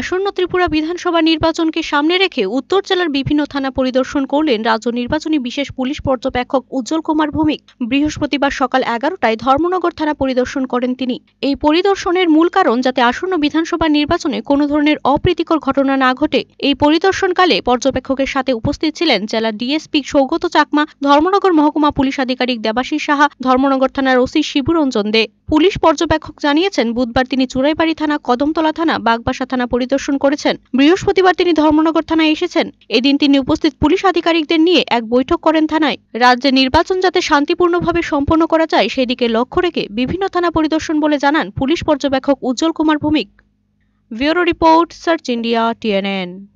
আসন্ন ত্রিপুরা বিধানসভা নির্বাচনকে সামনে রেখে উত্তর জেলার বিভিন্ন থানা পরিদর্শন করলেন রাজ্য নির্বাচনী বিশেষ পুলিশ পর্যবেক্ষক উজ্জ্বল কুমার ভৌমিক বৃহস্পতিবার সকাল এগারোটায় ধর্মনগর থানা পরিদর্শন করেন তিনি এই পরিদর্শনের মূল কারণ যাতে আসন্ন বিধানসভা নির্বাচনে কোনো ধরনের অপ্রীতিকর ঘটনা না ঘটে এই পরিদর্শনকালে পর্যবেক্ষকের সাথে উপস্থিত ছিলেন জেলা ডিএসপি সৌগত চাকমা ধর্মনগর মহকুমা পুলিশ আধিকারিক দেবাশিস সাহা ধর্মনগর থানার ওসি শিবুরঞ্জন দে পুলিশ পর্যবেক্ষক জানিয়েছেন বুধবার তিনি চুরাইবাড়ি থানা কদমতলা থানা বাগবাসা থানা পরিদর্শন করেছেন বৃহস্পতিবার তিনি ধর্মনগর থানায় এসেছেন এদিন তিনি উপস্থিত পুলিশ আধিকারিকদের নিয়ে এক বৈঠক করেন থানায় রাজ্যে নির্বাচন যাতে শান্তিপূর্ণভাবে সম্পন্ন করা যায় সেদিকে লক্ষ্য রেখে বিভিন্ন থানা পরিদর্শন বলে জানান পুলিশ পর্যবেক্ষক Ujjwal Kumar Bhowmik bureau report search India TNN